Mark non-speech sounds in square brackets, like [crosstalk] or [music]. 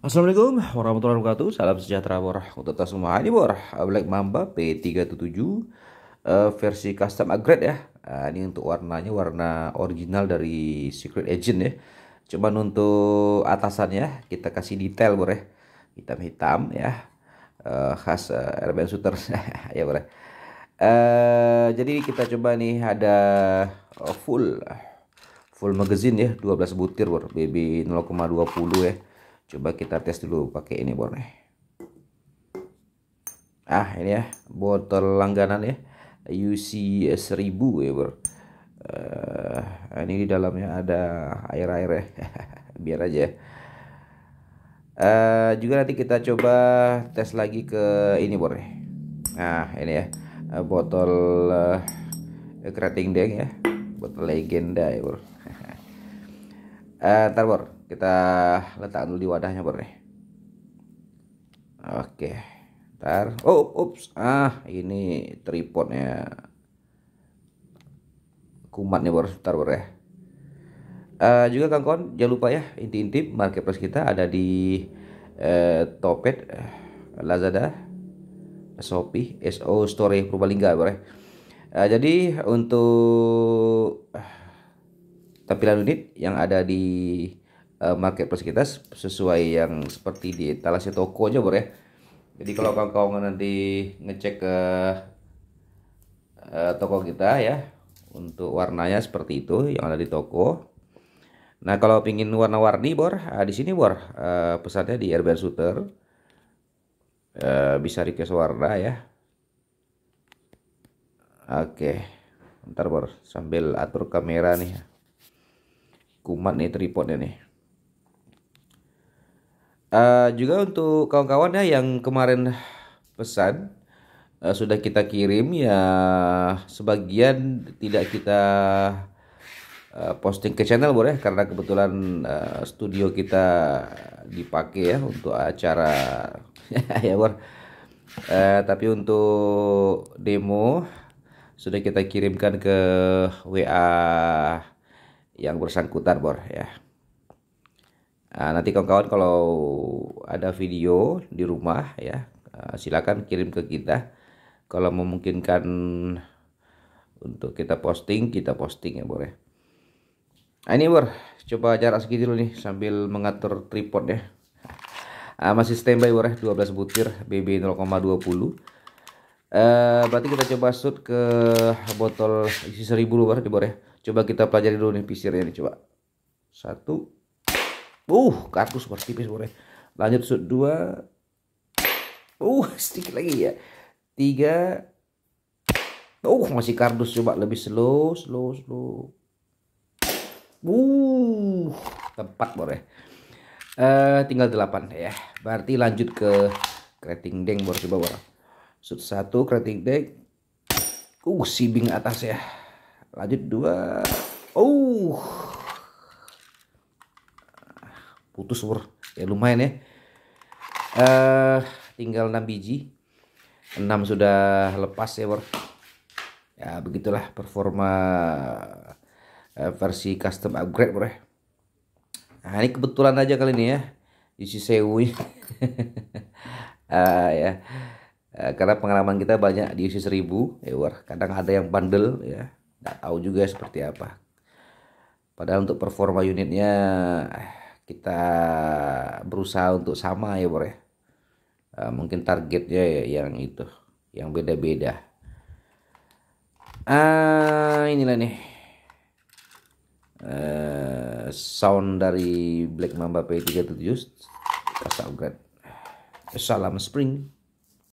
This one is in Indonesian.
Assalamualaikum warahmatullahi wabarakatuh. Salam sejahtera warahmatullahi wabarakatuh. Ini warah Black Mamba P377 uh, eh, versi custom upgrade ya. Uh, ini untuk warnanya warna original dari Secret Agent ya. Cuman untuk atasannya ya, kita kasih detail boleh. Hitam-hitam ya. Uh, khas uh, RBN Shooter [laughs] ya boleh. Uh, jadi kita coba nih ada full full magazine ya 12 butir bro BB 0,20 ya Coba kita tes dulu pakai ini borneh Ah ini ya botol langganan ya UC 1000 ya bro. Uh, eh, ini di dalamnya ada air-air ya. [laughs] Biar aja. Uh, juga nanti kita coba tes lagi ke ini borneh Nah ini ya eh, botol uh, kreting deng ya botol legenda ya bro. uh, tar bor [laughs] kita letak dulu di wadahnya bro oke ntar oh ups ah ini tripodnya kumat nih bro ntar bro ya uh, juga kang kon jangan lupa ya inti intip marketplace kita ada di uh, Topet uh, Lazada Shopee SO Store Purbalingga bro uh, jadi untuk uh, tampilan unit yang ada di Eh, marketplace kita sesuai yang seperti di etalase toko aja bro ya jadi kalau kau-kau nanti ngecek ke uh, toko kita ya untuk warnanya seperti itu yang ada di toko nah kalau pingin warna-warni bor uh, di sini bor uh, pesannya di RBR Shooter uh, bisa request warna ya oke okay. ntar bor sambil atur kamera nih kumat nih tripodnya nih Eh, juga untuk kawan-kawan ya yang kemarin pesan uh, sudah kita kirim ya sebagian tidak kita uh, posting ke channel boleh karena kebetulan uh, studio kita dipakai ya untuk acara [laughs] ya bor. Uh, tapi untuk demo sudah kita kirimkan ke WA yang bersangkutan bor ya. Nah, nanti kawan-kawan kalau ada video di rumah ya ah, silakan kirim ke kita. Kalau memungkinkan untuk kita posting, kita posting ya boleh. Nah, ya. ini bor, coba jarak segitu dulu nih sambil mengatur tripod ya. Nah, masih standby bor ya, 12 butir BB 0,20. Uh, berarti kita coba shoot ke botol isi seribu luar di bawah ya. Coba kita pelajari dulu nih pisirnya nih coba. Satu, Uh, kartu super tipis boleh. Lanjut sud 2. Uh, [laughs] sedikit lagi ya. 3. Uh, masih kardus coba lebih slow, slow, slow. Uh, tepat boleh. Uh, tinggal 8 ya. Berarti lanjut ke crating deng boleh coba boleh. Sud 1 crating deng. Uh, sibing atas ya. Lanjut 2. Uh putus bro ya lumayan ya eh uh, tinggal 6 biji 6 sudah lepas ya ya begitulah performa uh, versi custom upgrade boleh ya. nah ini kebetulan aja kali ini ya isi sewu [laughs] ah, ya uh, ya karena pengalaman kita banyak di UC 1000 ya kadang ada yang bandel ya nggak tahu juga seperti apa padahal untuk performa unitnya eh, kita berusaha untuk sama ya bro ya eh, mungkin targetnya ya yang itu yang beda-beda ah inilah nih uh, sound dari Black Mamba P37 kita upgrade salam spring